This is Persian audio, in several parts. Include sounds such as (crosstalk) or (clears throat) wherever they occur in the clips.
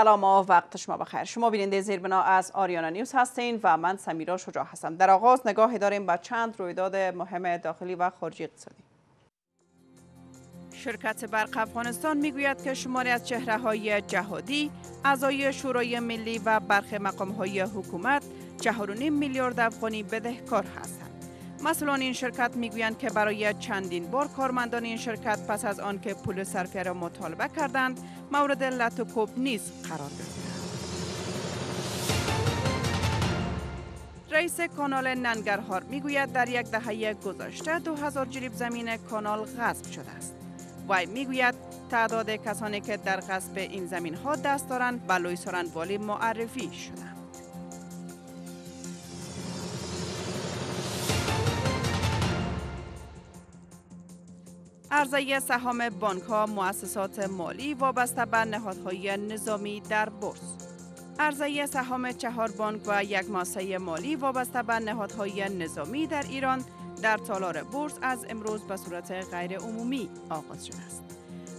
سلام و وقت شما بخیر شما بیننده زیربنا از آریانا نیوز هستین و من سمیرا شجاع هستم در آغاز نگاهی داریم به چند رویداد مهم داخلی و خارجی اقتصادی شرکت برق افغانستان میگوید که شماری از چهره های جهادی اعضای شورای ملی و برخی مقام های حکومت 4.5 میلیارد افغانی بدهکار هستند مسئولان این شرکت میگویند که برای چندین بار کارمندان این شرکت پس از آنکه پول صرفیه را مطالبه کردند مورد لطوکوب نیز قرار گرفتند رئیس کانال ننگرهار میگوید در یک دهه گذشته 2000 جریب زمین کانال غصب شده است وی میگوید تعداد کسانی که در غصب این زمین ها دست دارند به لوی سرنوالی معرفی شده عرضه سهام بانک ها مؤسسات مالی وابسته به نهادهای نظامی در بورس عرضه سهام چهار بانک و یک ماسه مالی وابسته به نهادهای نظامی در ایران در تالار بورس از امروز به صورت غیر عمومی آغاز شده است.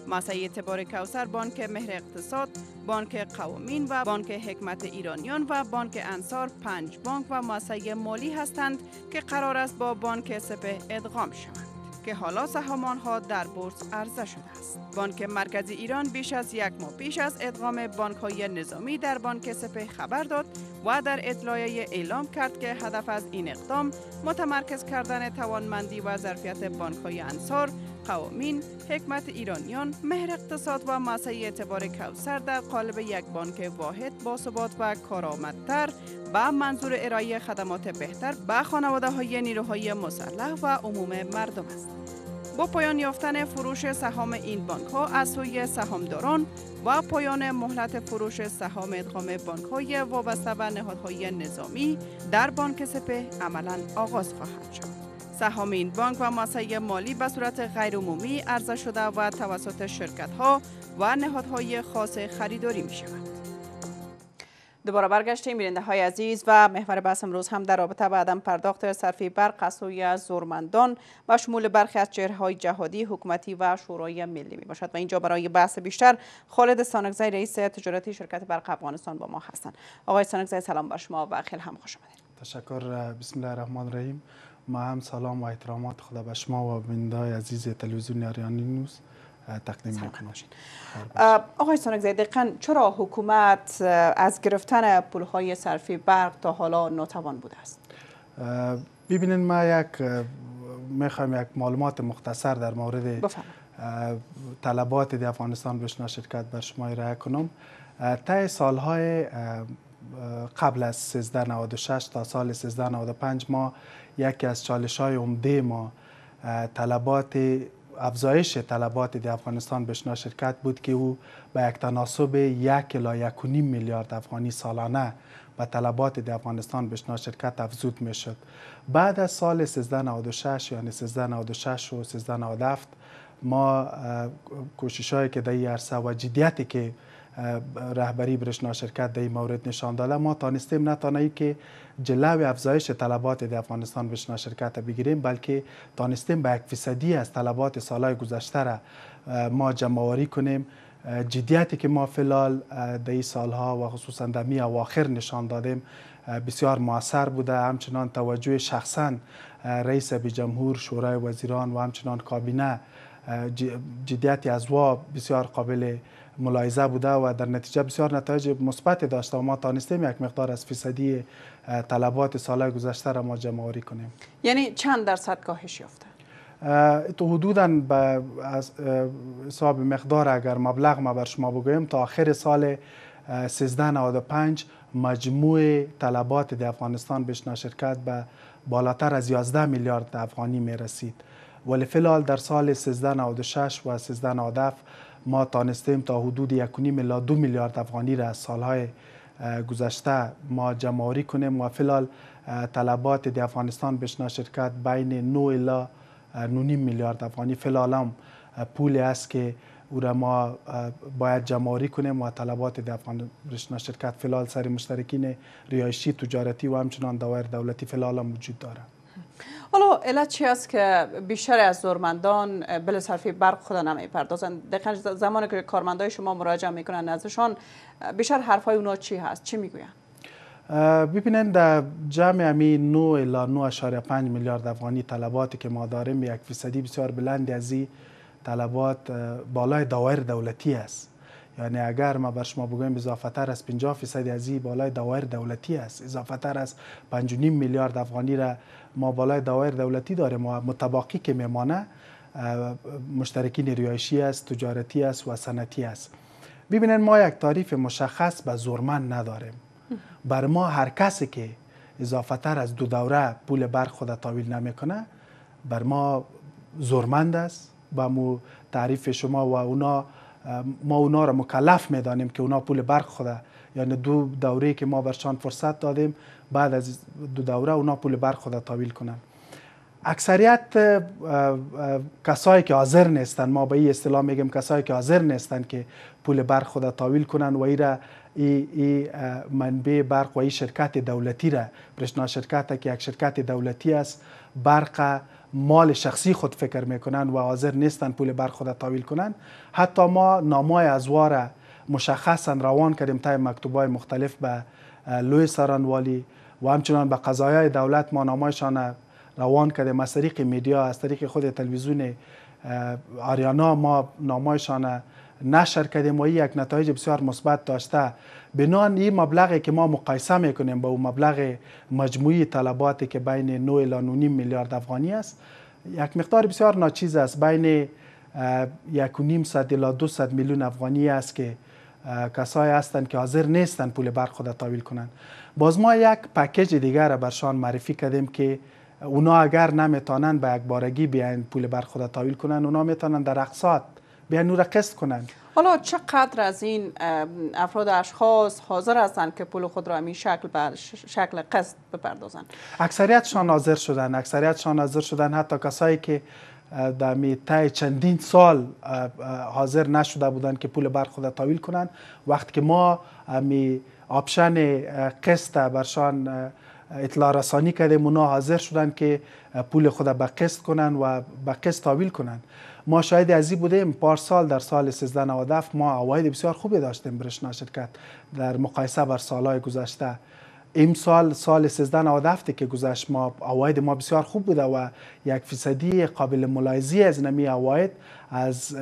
ماسه اعتبار کوسر بانک مهر اقتصاد، بانک قوامین و بانک حکمت ایرانیان و بانک انصار پنج بانک و ماسه مالی هستند که قرار است با بانک سپه ادغام شوند. که حالا ها در بورس عرضه شده است. بانک مرکزی ایران بیش از یک ماه پیش از ادغام بانک های نظامی در بانک سپه خبر داد و در اطلاعیه اعلام کرد که هدف از این اقدام متمرکز کردن توانمندی و ظرفیت بانک های انصار قوامین، حکمت ایرانیان، مهر اقتصاد و مسائل اعتبار کوسر در قالب یک بانک واحد با ثبات و کارآمدتر و منظور ارائه خدمات بهتر به خانواده های نیروهای مسلح و عموم مردم است. با پایان یافتن فروش سهام این بانک ها از سوی سهامداران و پایان مهلت فروش سهام ادغام بانک های وابسته به نهادهای نظامی در بانک سپه عملا آغاز خواهد شد. سهام این بانک و مؤسسه مالی به صورت عمومی عرضه شده و توسط شرکت ها و نهادهای خاص خریداری می شود. دوباره برگشتیم بیننده های عزیز و محور بحث امروز هم در رابطه با عدم پرداخت صرفی برق از سوی زورمندان و شمول برخی از های جهادی حکومتی و شورای ملی می باشد و اینجا برای بحث بیشتر خالد سانگزی رئیس تجارتی شرکت برق افغانستان با ما هستند آقای سانگزی سلام بر شما و خیلی هم خوش آمدید تشکر بسم الله الرحمن الرحیم ما هم سلام و احترامات خدا به شما و بینده عزیز تلویزیون آریانی نیوز تقدیم میکنم آقای سانک زید چرا حکومت از گرفتن پولهای صرفی برق تا حالا ناتوان بوده است ببینین ما یک میخوایم یک معلومات مختصر در مورد طلبات افغانستان بشنا شرکت بر شما ارائه کنم طی سالهای قبل از 1396 تا سال 1395 ما یکی از چالش های عمده ما طلبات افزایش طلبات دی افغانستان بشنا شرکت بود که او به یک تناسب یک الا یک میلیارد افغانی سالانه به طلبات دی افغانستان بشنا شرکت افزود می شد بعد از سال 1396 یعنی 1396 و 1397 ما کوشش هایی که در عرصه و جدیتی که رهبری برشنا شرکت در این مورد نشان داده ما تانستیم ای که جلو افزایش طلبات در افغانستان برشنا شرکت بگیریم بلکه تانستیم به یک از طلبات سالهای گذشته را ما جمعواری کنیم جدیتی که ما فلال در این سالها و خصوصا در می اواخر نشان دادیم بسیار موثر بوده همچنان توجه شخصا رئیس به جمهور شورای وزیران و همچنان کابینه جدیتی از وا بسیار قابل ملاحظه بوده و در نتیجه بسیار نتایج مثبت داشته و ما تانستیم یک مقدار از فیصدی طلبات سال گذشته را ما جمع آوری کنیم یعنی چند درصد کاهش یافته تو حدودا به حساب مقدار اگر مبلغ ما بر شما بگویم تا آخر سال 1395 مجموع طلبات در افغانستان بشنا شرکت به بالاتر از 11 میلیارد افغانی می رسید ولی فلال در سال 1396 و 1397 ما تانستیم تا حدود یکونیم لا دو میلیارد افغانی را از سالهای گذشته ما جمعوری کنیم و فلال طلبات دی افغانستان بشنا شرکت بین نو الا نونیم میلیارد افغانی فلال هم پولی است که او را ما باید جمعوری کنیم و طلبات دی افغانستان بشنا شرکت فلال سر مشترکین ریایشی تجارتی و همچنان دوائر دولتی فلال هم وجود دارد حالا علت چی است که بیشتر از زورمندان بل صرفی برق خود پردازند؟ دقیقا زمانی که کارمندای شما مراجعه میکنن نزدشان بیشتر حرفای اونا چی هست چی میگویند ببینن در جمع امی 9 الا 9.5 میلیارد افغانی طلباتی که ما داریم یک فیصدی بسیار بلند از این طلبات بالای دوایر دولتی است یعنی اگر ما بر شما بگویم اضافه تر از 50 فیصد از این بالای دوایر دولتی است اضافه تر از 5.5 میلیارد افغانی را ما بالای دوایر دولتی داریم و متباقی که میمانه مشترکین ریایشی است تجارتی است و صنعتی است ببینن ما یک تعریف مشخص به زورمند نداریم بر ما هر کسی که اضافه تر از دو دوره پول برق خود تاویل نمیکنه بر ما زورمند است به مو تعریف شما و اونا ما اونا را مکلف میدانیم که اونا پول برق خوده یعنی دو دوره که ما برشان فرصت دادیم بعد از دو دوره اونا پول برق خوده تاویل کنن اکثریت کسایی که حاضر نیستن ما به این اصطلاح میگیم کسایی که حاضر نیستن که پول برق خود تاویل کنن و ای ای, منبع برق و ای شرکت دولتی را برشنا شرکت که یک شرکت دولتی است برق مال شخصی خود فکر میکنن و حاضر نیستن پول برق خود تاویل کنن حتی ما نامای ازوار مشخصا روان کردیم تا مکتوبای مختلف به لوی سرانوالی و همچنان به قضایای دولت ما نامایشان روان کرده از طریق میدیا از طریق خود تلویزیون آریانا ما نامایشان نشر کردیم و یک نتایج بسیار مثبت داشته بنان این مبلغی که ما مقایسه میکنیم با اون مبلغ مجموعی طلباتی که بین 9 الی 9 میلیارد افغانی است یک مقدار بسیار ناچیز است بین یک و نیم صد 200 میلیون افغانی است که کسای هستند که حاضر نیستند پول برق خود تحویل کنند باز ما یک پکیج دیگر را برشان معرفی کردیم که اونا اگر نمیتونن به یک بارگی بیان پول بر خود تاویل کنن اونا میتونن در اقساط بیان نور قسط کنن حالا چقدر از این افراد اشخاص حاضر هستند که پول خود را همین شکل بر شکل قسط بپردازن اکثریتشان حاضر شدن اکثریتشان حاضر شدن حتی کسایی که در تای چندین سال حاضر نشده بودن که پول بر خود تاویل کنن وقتی که ما می آپشن قسط برشان اطلاع رسانی کرده اونا حاضر شدن که پول خود به قسط کنن و به قسط تاویل کنن ما شاید ازی بودیم پارسال در سال 1397 ما عواید بسیار خوبی داشتیم برشنا شرکت در مقایسه بر سالهای گذشته امسال سال 1397 که گذشت ما عواید ما بسیار خوب بوده و یک فیصدی قابل ملاحظه از نمی اواید از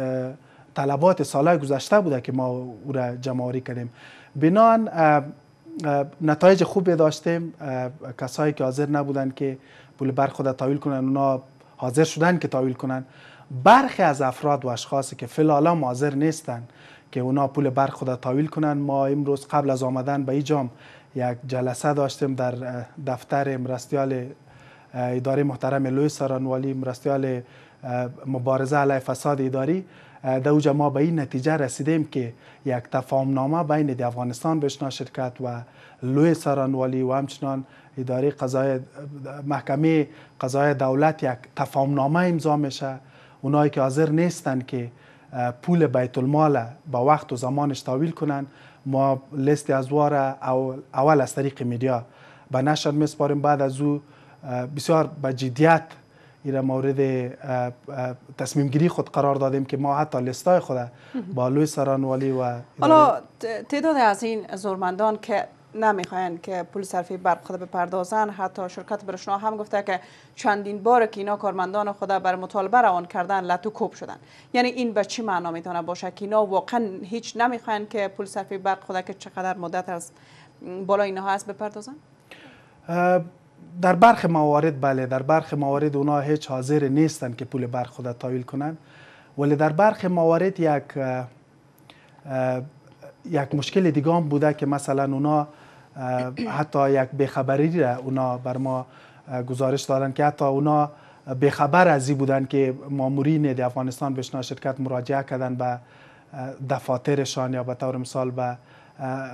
طلبات سالهای گذشته بوده که ما او را جمع آوری کردیم بنان نتایج خوبی داشتیم کسایی که حاضر نبودن که پول برق خود تاویل کنن اونا حاضر شدن که تاویل کنن برخی از افراد و اشخاصی که فلالا حاضر نیستن که اونا پول برق خود تاویل کنن ما امروز قبل از آمدن به ایجام یک جلسه داشتیم در دفتر مرستیال اداره محترم لوی سارانوالی مرستیال مبارزه علیه فساد اداری اوجه ما به این نتیجه رسیدیم که یک تفاهم نامه بین دی افغانستان بشنا شرکت و لوی سرانوالی و همچنان اداره قضای محکمه قضای دولت یک تفاهم نامه امضا میشه اونایی که حاضر نیستن که پول بیت المال با وقت و زمانش تاویل کنن ما لیست ازوار اول از طریق میدیا به نشر میسپاریم بعد از او بسیار به جدیت ایرا مورد تصمیم گیری خود قرار دادیم که ما حتی لیستای خود با لوی سرانوالی و حالا تعداد از این زورمندان که نمیخواین که پول صرفی برق خود بپردازن حتی شرکت برشنا هم گفته که چندین بار که اینا کارمندان خود بر مطالبه روان کردن لتو کوب شدن یعنی این به چی معنا میتونه باشه که اینا واقعا هیچ نمیخواین که پول صرفی برق خود که چقدر مدت از بالا اینها هست بپردازن در برخ موارد بله در برخ موارد اونا هیچ حاضر نیستن که پول برق خود تایل کنن ولی در برخ موارد یک یک مشکل دیگه هم بوده که مثلا اونا حتی یک بخبری را اونا بر ما گزارش دادن که حتی اونا بخبر از بودن که مامورین دی افغانستان بشنا شرکت مراجعه کردن به دفاترشان یا به طور مثال به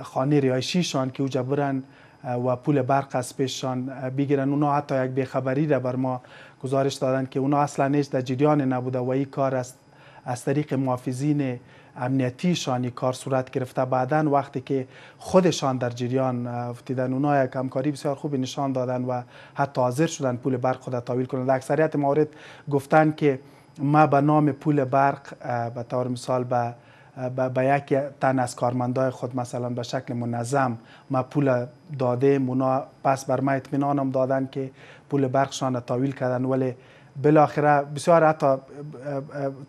خانه ریایشیشان که اوجا برن و پول برق از پیششان بگیرن اونا حتی یک بخبری را بر ما گزارش دادند که اونا اصلا هیچ در جریان نبوده و این کار است از طریق محافظین امنیتیشان کار صورت گرفته بعدا وقتی که خودشان در جریان افتیدن اونا یک همکاری بسیار خوبی نشان دادن و حتی حاضر شدن پول برق خود تاویل کنند اکثریت موارد گفتن که ما به نام پول برق به طور مثال به به یک تن از کارمندای خود مثلا به شکل منظم ما پول داده مونا پس بر ما هم دادن که پول برقشان تاویل کردن ولی بالاخره بسیار حتی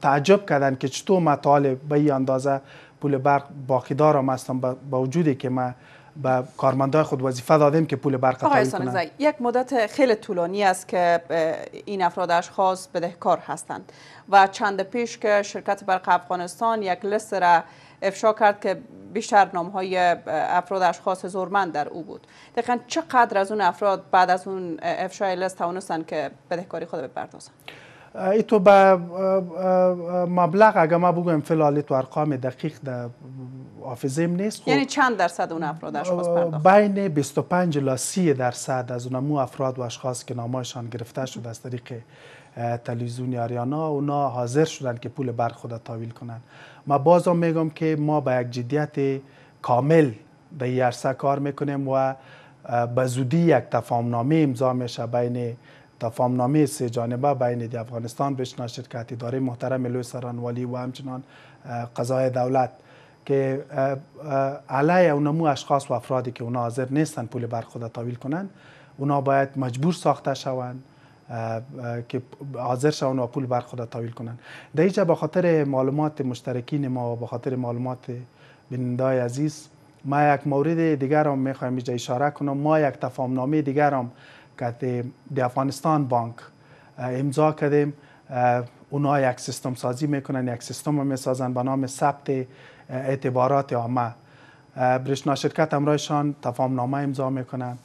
تعجب کردن که چطور مطالب به این اندازه پول برق باقی دارم هستم با وجودی که من به کارمندای خود وظیفه دادیم که پول برق کنند یک مدت خیلی طولانی است که این افراد اشخاص بدهکار هستند و چند پیش که شرکت برق افغانستان یک لیست را افشا کرد که بیشتر نام های افراد اشخاص زورمند در او بود دقیقا چقدر از اون افراد بعد از اون افشای لیست توانستن که بدهکاری خود بپردازن تو به مبلغ اگه ما بگویم فلالی تو ارقام دقیق در ایم نیست خب، یعنی چند درصد اون افراد اشخاص پرداخت بین 25 لا 30 درصد از اونمو افراد و اشخاص که نامایشان گرفته شده از طریق تلویزیون آریانا اونا حاضر شدن که پول برق خود تاویل کنن ما بازم میگم که ما به یک جدیت کامل در عرصه کار میکنیم و به زودی یک تفاهم نامه امضا میشه بین تفاهمنامه سه جانبه بین افغانستان بشنا شرکت اداره محترم لوی سرانوالی و همچنان قضای دولت که علیه اونمو اشخاص و افرادی که اونا حاضر نیستن پول بر خود تاویل کنن اونا باید مجبور ساخته شوند که حاضر شوند و پول بر خود تاویل کنن در اینجا معلومات مشترکین ما و بخاطر معلومات بینندای عزیز ما یک مورد دیگر هم میخوایم اینجا اشاره کنم ما یک تفاهمنامه دیگر هم که دی افغانستان بانک امضا کردیم اونا یک سیستم سازی میکنن یک سیستم میسازن به نام ثبت اعتبارات عامه برشنا شرکت همراهشان تفاهم نامه امضا میکنن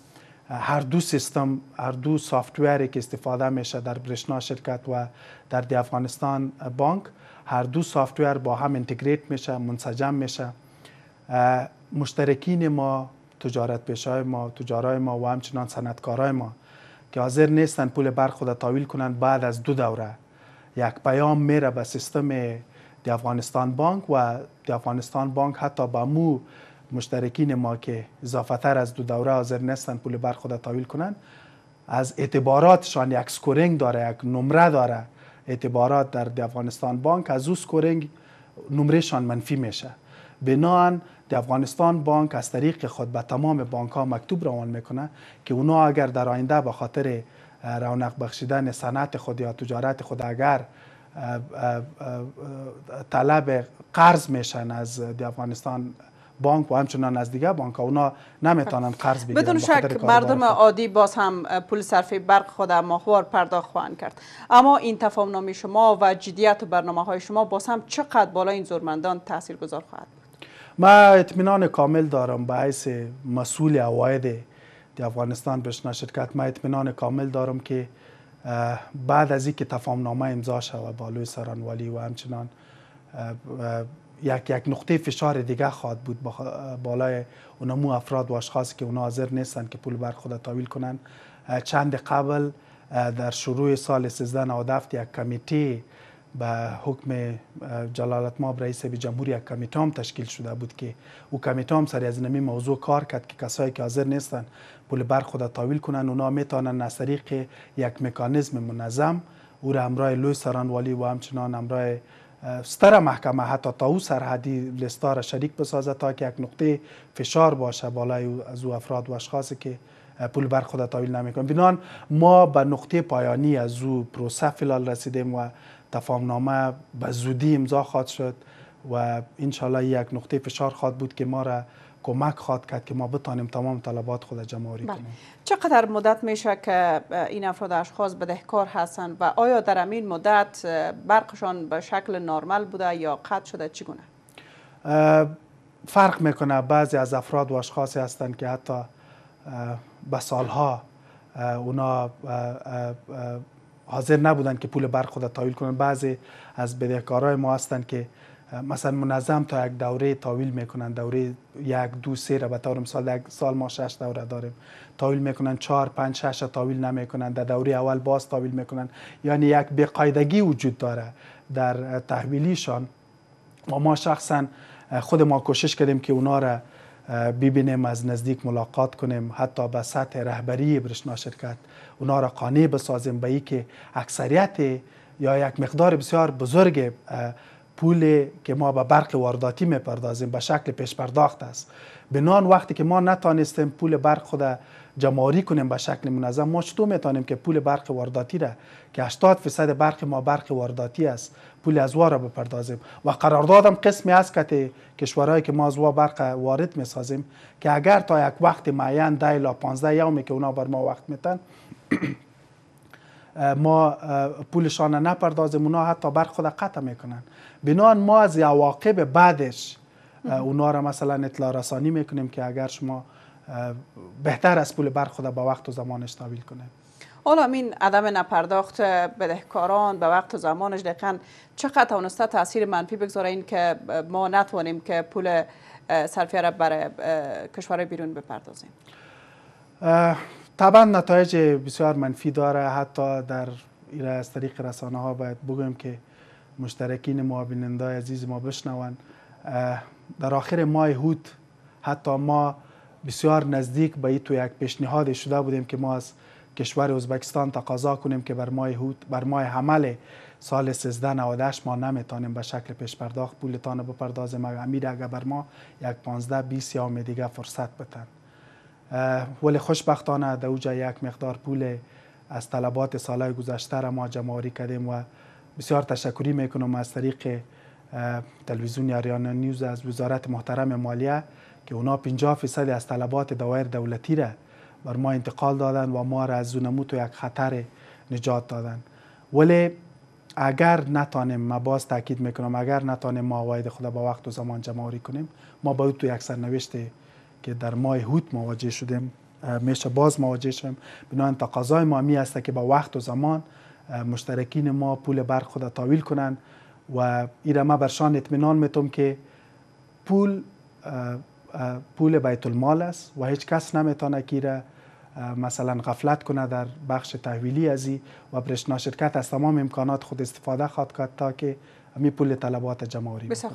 هر دو سیستم هر دو سافتویری که استفاده میشه در برشنا شرکت و در دی افغانستان بانک هر دو سافتویر با هم انتگریت میشه منسجم میشه مشترکین ما تجارت پیشای ما تجارای ما و همچنان صنعتکارای ما که حاضر نیستن پول برق خود تاویل کنن بعد از دو دوره یک پیام میره به سیستم دی افغانستان بانک و دی افغانستان بانک حتی با مو مشترکین ما که اضافه تر از دو دوره حاضر نیستن پول برق خود تاویل کنن از اعتباراتشان یک سکورنگ داره یک نمره داره اعتبارات در دی افغانستان بانک از او نمره نمرهشان منفی میشه بنان د افغانستان بانک از طریق خود به تمام بانک ها مکتوب روان میکنه که اونا اگر در آینده به خاطر رونق بخشیدن صنعت خود یا تجارت خود اگر طلب قرض میشن از افغانستان بانک و همچنان از دیگه بانک اونا نمیتونن قرض بگیرن بدون شک مردم عادی باز هم پول صرف برق خود ماهوار پرداخت خواهند کرد اما این تفاهم شما و جدیت برنامه های شما باز هم چقدر بالا این زورمندان تاثیر گذار خواهد ما اطمینان کامل دارم به حیث مسئول اواید دی افغانستان بشنا شرکت ما اطمینان کامل دارم که بعد از اینکه تفاهم نامه امضا شود با لوی سرانوالی و همچنان یک یک نقطه فشار دیگه خواهد بود بالای اونمو افراد و اشخاصی که اونا حاضر نیستن که پول بر خود تاویل کنن چند قبل در شروع سال 1397 یک کمیته به حکم جلالت ماب رئیس به جمهور یک کمیتام تشکیل شده بود که او کمیتام سری از نمی موضوع کار کرد که کسایی که حاضر نیستن پول برق خود تاویل کنن اونا میتونن از طریق یک مکانیزم منظم او را همراه لوی سرانوالی و همچنان همراه ستر محکمه حتی تا او سرحدی را شریک بسازه تا که یک نقطه فشار باشه بالای از او افراد و اشخاصی که پول برق خود تاویل نمیکنن ما به نقطه پایانی از او پروسه فلال رسیدیم و تفاهمنامه به زودی امضا خواهد شد و انشالله یک نقطه فشار خواهد بود که ما را کمک خواهد کرد که ما بتانیم تمام طلبات خود جمعوری بله. کنیم چقدر مدت میشه که این افراد اشخاص بدهکار هستند و آیا در این مدت برقشان به شکل نرمال بوده یا قطع شده چگونه فرق میکنه بعضی از افراد و اشخاصی هستند که حتی به سالها اونا حاضر نبودن که پول برق خود تاویل کنن بعضی از بدهکارای ما هستند که مثلا منظم تا یک دوره تاویل میکنن دوره یک دو سه را به طور مثال یک سال ما شش دوره داریم تاویل میکنن چهار پنج شش تاویل نمیکنن در دوره اول باز تاویل میکنن یعنی یک بقایدگی وجود داره در تحویلیشان و ما شخصا خود ما کوشش کردیم که اونا را ببینیم از نزدیک ملاقات کنیم حتی به سطح رهبری برشنا شرکت اونا را قانع بسازیم به که اکثریت یا یک مقدار بسیار بزرگ پول که ما به برق وارداتی میپردازیم به شکل پیش پرداخت است نان وقتی که ما نتانستیم پول برق خود جماری کنیم به شکل منظم ما چطور میتانیم که پول برق وارداتی را که 80 فیصد برق ما برق وارداتی است پول از را بپردازیم و قراردادم قسمی است که کشورهایی که ما از برق وارد میسازیم که اگر تا یک وقت معین 10 یا 15 یومی که اونا بر ما وقت میتن (clears throat) ما پولشان نپردازیم اونا حتی برق خود قطع میکنن بنان ما از عواقب بعدش اونا را مثلا اطلاع رسانی میکنیم که اگر شما بهتر از پول برق خود با وقت و زمانش تابیل کنیم حالا این عدم نپرداخت بدهکاران به وقت و زمانش دقیقا چقدر توانسته تاثیر منفی بگذاره این که ما نتوانیم که پول صرفیه را برای کشور بیرون بپردازیم طبعا نتایج بسیار منفی داره حتی در ایره از طریق رسانه ها باید بگویم که مشترکین ما بیننده عزیز ما بشنوان در آخر ماه هود حتی ما بسیار نزدیک به تو یک پیشنهاد شده بودیم که ما از کشور ازبکستان تقاضا کنیم که بر ماه هود بر ماه حمل سال 1398 ما نمیتونیم به شکل پیش پرداخت پولتان بپردازیم امیر اگر بر ما یک 15 20 یا دیگه فرصت بتن ولی خوشبختانه در اوجا یک مقدار پول از طلبات سالهای گذشته را ما آوری کردیم و بسیار تشکری میکنم از طریق تلویزیون یاریان نیوز از وزارت محترم مالیه که اونا 50 فیصد از طلبات دوایر دولتی را بر ما انتقال دادن و ما را از زونموت و یک خطر نجات دادن ولی اگر نتانیم ما باز تاکید میکنم اگر نتانیم ما واید خدا با وقت و زمان آوری کنیم ما باید تو یک سرنوشت که در ماه هود مواجه شدیم میشه باز مواجه شدیم بنابراین تقاضای ما می است که با وقت و زمان مشترکین ما پول برق خود تاویل کنند و ایره ما برشان اطمینان میتم که پول پول بیت المال است و هیچ کس نمیتونه که ایره مثلا غفلت کنه در بخش تحویلی ازی و برشنا شرکت از تمام امکانات خود استفاده خواد کرد تا که می پول طلبات جمع بسیار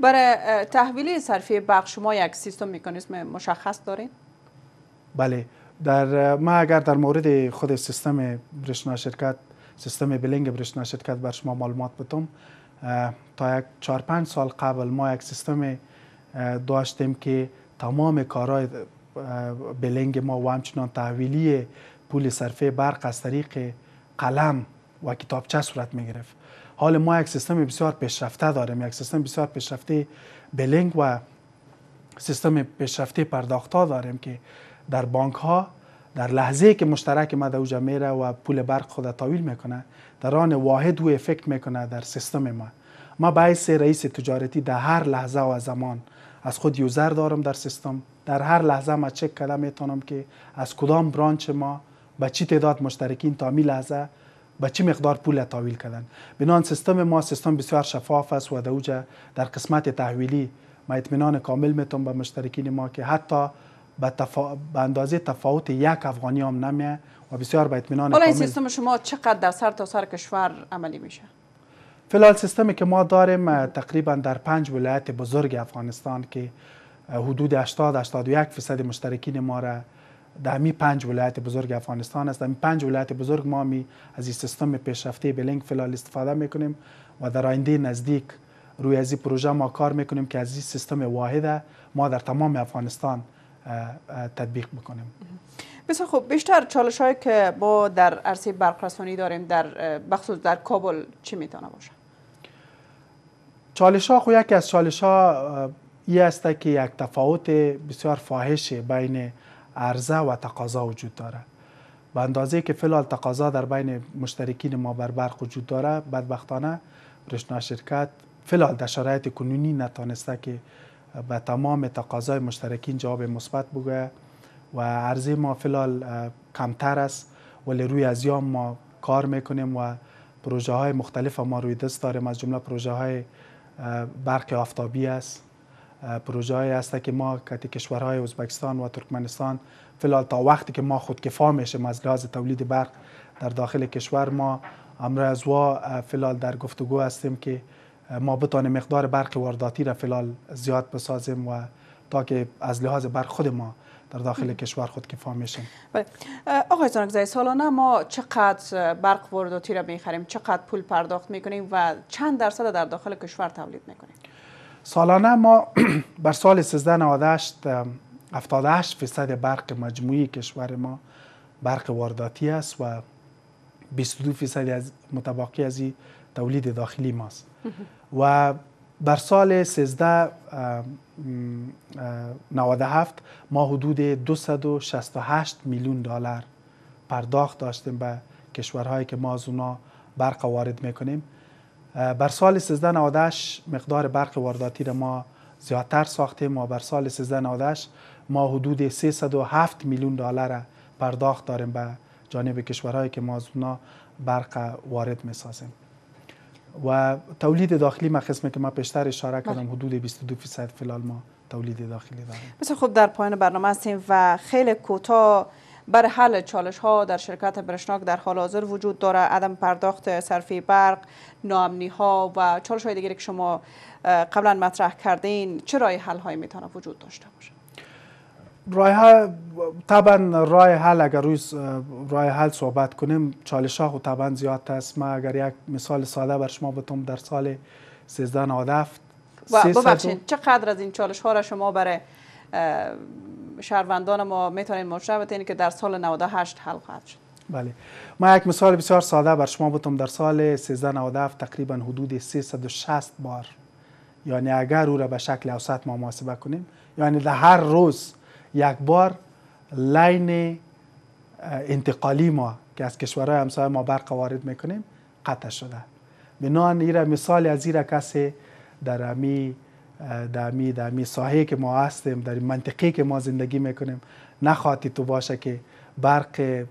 برای تحویل صرفی بخش شما یک سیستم مکانیزم مشخص دارین بله در ما اگر در مورد خود سیستم برشنا شرکت سیستم بلینگ برشنا شرکت بر شما معلومات بتم تا یک چهار پنج سال قبل ما یک سیستم داشتیم که تمام کارهای بلنگ ما و همچنان تحویلی پول صرفه برق از طریق قلم و کتابچه صورت می گرفت حال ما یک سیستم بسیار پیشرفته داریم یک سیستم بسیار پیشرفته بلینگ و سیستم پیشرفته پرداختا داریم که در بانک ها در لحظه که مشترک ما اوجه میره و پول برق خود تاویل میکنه در آن واحد او افکت میکنه در سیستم ما ما باعث رئیس تجارتی در هر لحظه و زمان از خود یوزر دارم در سیستم در هر لحظه ما چک کردم میتونم که از کدام برانچ ما به چی تعداد مشترکین تا می لحظه به چه مقدار پول تحویل کردن بنان سیستم ما سیستم بسیار شفاف است و دوجا در قسمت تحویلی ما اطمینان کامل میتون به مشترکین ما که حتی به, اندازه تفاوت یک افغانی هم نمیه و بسیار به اطمینان کامل این سیستم شما چقدر در سر تا سر کشور عملی میشه فلال سیستمی که ما داریم تقریبا در پنج ولایت بزرگ افغانستان که حدود 80 81 فیصد مشترکین ما را در می پنج ولایت بزرگ افغانستان است در پنج ولایت بزرگ ما می از این سیستم پیشرفته بلینک فلال استفاده میکنیم و در آینده نزدیک روی از این پروژه ما کار میکنیم که از این سیستم واحد ما در تمام افغانستان تطبیق بکنیم بسیار خوب بیشتر چالش هایی که با در عرصه رسانی داریم در بخصوص در کابل چی میتونه باشه چالش ها خو یکی از چالش ها ای است که یک تفاوت بسیار فاحش بین عرضه و تقاضا وجود داره به اندازه که فلال تقاضا در بین مشترکین ما بر برق وجود داره بدبختانه رشنا شرکت فلال در شرایط کنونی نتانسته که به تمام تقاضای مشترکین جواب مثبت بگه و عرضه ما فلال کمتر است ولی روی از یام ما کار میکنیم و پروژه های مختلف ما روی دست داریم از جمله پروژه های برق آفتابی است پروژه هایی هست که ما کتی کشورهای ازبکستان و ترکمنستان فلال تا وقتی که ما کفا میشیم از لحاظ تولید برق در داخل کشور ما امروز از وا فلال در گفتگو هستیم که ما بتانه مقدار برق وارداتی را فلال زیاد بسازیم و تا که از لحاظ برق خود ما در داخل کشور خود کفا میشیم بله. آقای زانگزای سالانه ما چقدر برق وارداتی را میخریم چقدر پول پرداخت میکنیم و چند درصد در داخل کشور تولید میکنیم سالانه ما (clears throat) بر سال 1398 78 فیصد برق مجموعی کشور ما برق وارداتی است و 22 فیصد از متباقی از تولید داخلی ماست و بر سال 1397 ما حدود 268 میلیون دلار پرداخت داشتیم به کشورهایی که ما از اونا برق وارد میکنیم بر سال 1398 مقدار برق وارداتی را ما زیادتر ساختیم و بر سال 1398 ما حدود 307 میلیون دلار پرداخت داریم به جانب کشورهایی که ما از اونا برق وارد میسازیم و تولید داخلی ما قسمی که ما پیشتر اشاره بله. کردم حدود 22 فیصد فلال ما تولید داخلی داریم بسیار خوب در پایان برنامه هستیم و خیلی کوتاه بر حل چالش ها در شرکت برشناک در حال حاضر وجود داره عدم پرداخت صرفی برق ناامنی ها و چالش های دیگری که شما قبلا مطرح کردین چه رای حل هایی میتونه وجود داشته باشه رای طبعا رای حل اگر روی راه حل صحبت کنیم چالش ها خب طبعا زیاد است من اگر یک مثال ساده بر شما بتوم در سال 13 و ببخشید چقدر از این چالش ها را شما برای شهروندان ما میتونین مشاهده بتین که در سال 98 حل خواهد شد بله ما یک مثال بسیار ساده بر شما بتم در سال 1397 تقریبا حدود 360 بار یعنی اگر او را به شکل اوسط ما محاسبه کنیم یعنی در هر روز یک بار لاین انتقالی ما که از کشورهای همسایه ما برق وارد میکنیم قطع شده بنان ایره مثال از ایره کسی در امی دامی دامی ساحه که ما هستیم در منطقه که ما زندگی میکنیم نخواهد تو باشه که برق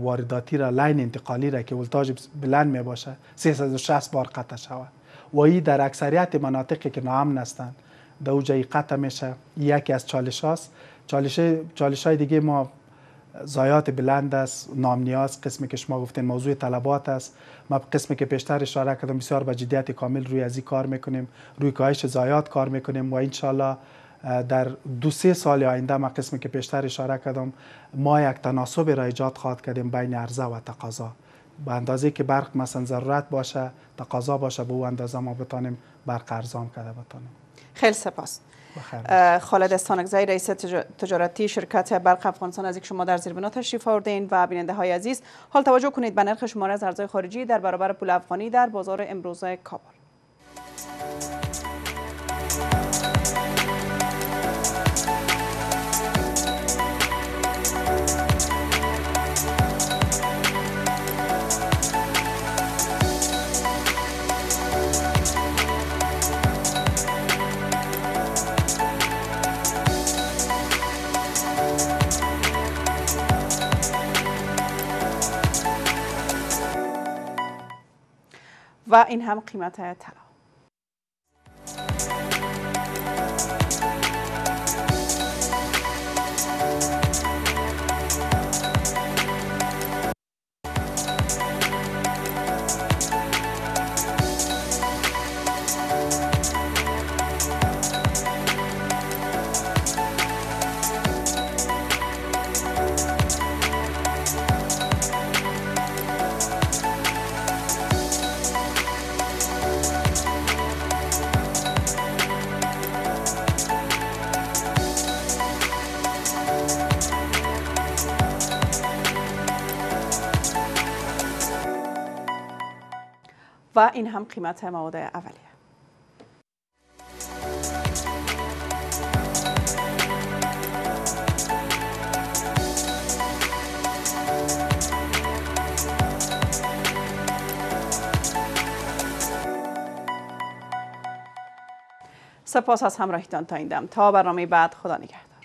وارداتی را لاین انتقالی را که ولتاژ بلند می باشه 360 بار قطع شود و این در اکثریت مناطقی که ناامن هستند در اوجه قطع میشه یکی از چالش هاست چالش های دیگه ما زایات بلند است نام نیاز قسمی که شما گفتین موضوع طلبات است ما قسمی که پیشتر اشاره کردم بسیار با جدیت کامل روی از کار میکنیم روی کاهش زایات کار میکنیم و انشالله در دو سه سال آینده ما قسمی که پیشتر اشاره کردم ما یک تناسب را ایجاد خواهد کردیم بین عرضه و تقاضا به اندازه که برق مثلا ضرورت باشه تقاضا باشه به با او اندازه ما بتانیم برق ارزان کرده بتانیم خیلی سپاس خالد استانکزی رئیس تجارتی شرکت برق افغانستان از یک شما در زیربنا تشریف آوردین و بیننده های عزیز حال توجه کنید به نرخ شماره از ارزهای خارجی در برابر پول افغانی در بازار امروز کابل و این هم قیمت های و این هم قیمت مواد اولیه سپاس از همراهیتان تا این دم تا برنامه بعد خدا نگهدار